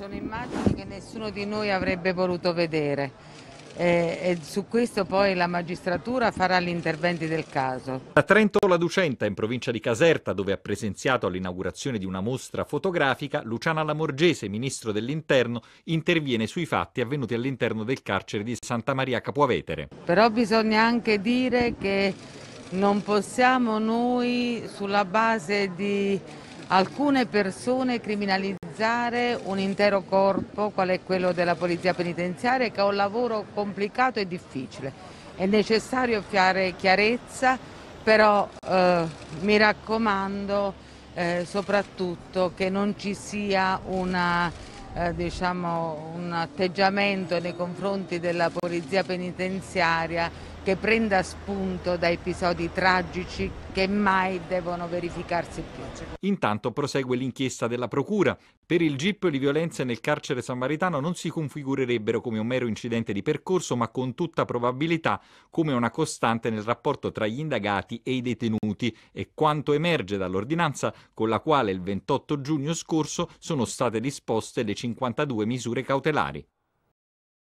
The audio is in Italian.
sono immagini che nessuno di noi avrebbe voluto vedere. E, e su questo poi la magistratura farà gli interventi del caso. A Trento la Ducenta, in provincia di Caserta, dove ha presenziato all'inaugurazione di una mostra fotografica, Luciana Lamorgese, ministro dell'Interno, interviene sui fatti avvenuti all'interno del carcere di Santa Maria Capuavetere. Però bisogna anche dire che non possiamo noi sulla base di alcune persone criminalizzate organizzare un intero corpo, qual è quello della Polizia Penitenziaria, che è un lavoro complicato e difficile. È necessario fare chiarezza, però eh, mi raccomando eh, soprattutto che non ci sia una, eh, diciamo, un atteggiamento nei confronti della Polizia Penitenziaria che prenda spunto da episodi tragici che mai devono verificarsi più. Intanto prosegue l'inchiesta della Procura. Per il GIP le violenze nel carcere samaritano non si configurerebbero come un mero incidente di percorso, ma con tutta probabilità come una costante nel rapporto tra gli indagati e i detenuti e quanto emerge dall'ordinanza con la quale il 28 giugno scorso sono state disposte le 52 misure cautelari.